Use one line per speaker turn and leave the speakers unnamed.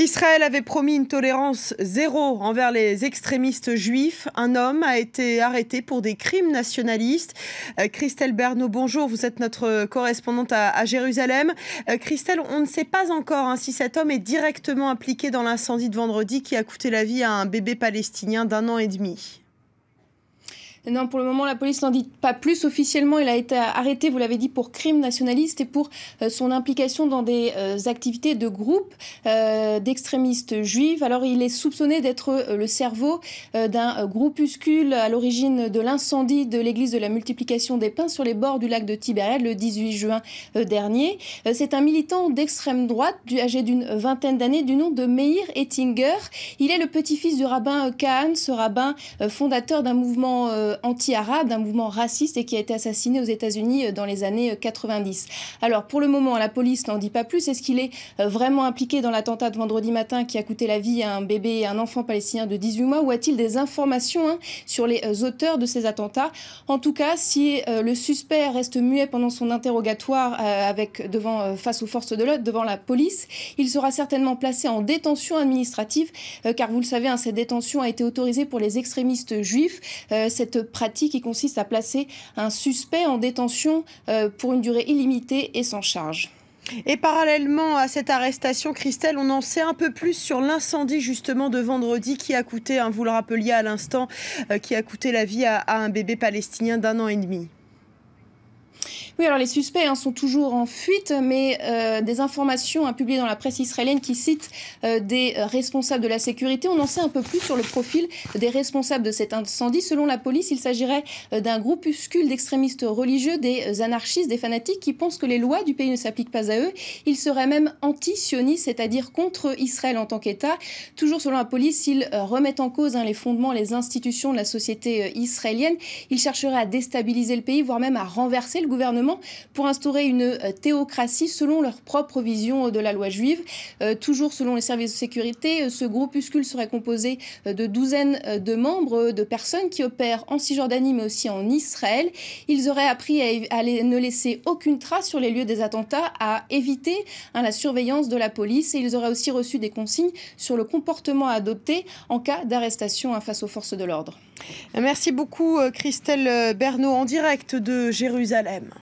Israël avait promis une tolérance zéro envers les extrémistes juifs. Un homme a été arrêté pour des crimes nationalistes. Euh, Christelle Bernot, bonjour, vous êtes notre correspondante à, Jérusalem. Euh, Christelle, on ne sait pas encore hein, si cet homme est directement impliqué dans l'incendie de vendredi qui a coûté la vie à un bébé palestinien d'un an et demi. Non, pour le moment, la police n'en dit pas plus. Officiellement, il a été arrêté, vous l'avez dit, pour crime
nationaliste et pour euh, son implication dans des euh, activités de groupes euh, d'extrémistes juifs. Alors, il est soupçonné d'être le cerveau d'un groupuscule à l'origine de l'incendie de l'église de la multiplication des pins sur les bords du lac de Tibériade le 18 juin dernier. C'est un militant d'extrême droite, du, âgé d'une vingtaine d'années, du nom de Meir Ettinger. Il est le petit-fils du rabbin Kahn, ce rabbin fondateur d'un mouvement euh, anti-arabe, d'un mouvement raciste et qui a été assassiné aux États-Unis euh, dans les années 90. Euh, Alors pour le moment, la police n'en dit pas plus. Est-ce qu'il est vraiment impliqué dans l'attentat de vendredi matin qui a coûté la vie à un bébé et un enfant palestinien de 18 mois Ou a-t-il des informations hein, sur les auteurs de ces attentats En tout cas, si le suspect reste muet pendant son interrogatoire avec, devant, face aux forces de l'ordre, devant la police, il sera certainement placé en détention administrative, car vous le savez, hein, cette détention a été autorisée pour les extrémistes juifs. cette pratique qui consiste à placer un suspect en détention euh, pour une durée
illimitée et sans charge. Et parallèlement à cette arrestation, Christelle, on en sait un peu plus sur l'incendie justement de vendredi qui a coûté, hein, vous le rappeliez à l'instant, euh, qui a coûté la vie à un bébé palestinien d'un an et demi.
Oui, alors les suspects hein, sont toujours en fuite, mais euh, des informations hein, publiées dans la presse israélienne qui citent euh, des euh, responsables de la sécurité. On en sait un peu plus sur le profil des responsables de cet incendie. Selon la police, il s'agirait d'un groupuscule d'extrémistes religieux, des anarchistes, des fanatiques qui pensent que les lois du pays ne s'appliquent pas à eux. Ils seraient même anti-sionistes, c'est-à-dire contre Israël en tant qu'État. Toujours selon la police, ils remettent en cause hein, les fondements, les institutions de la société israélienne. Ils chercheraient à déstabiliser le pays, voire même à renverser le gouvernement pour instaurer une euh, théocratie selon leur propre vision euh, de la loi juive. Euh, toujours selon les services de sécurité, ce groupuscule serait composé de douzaines de membres, de personnes qui opèrent en Cisjordanie mais aussi en Israël. Ils auraient appris à, ne laisser aucune trace sur les lieux des attentats, à éviter hein, la surveillance de la police et ils auraient aussi reçu des consignes sur le comportement à adopter en cas d'arrestation hein, face aux forces de l'ordre. Merci beaucoup Christelle Bernot en direct de Jérusalem.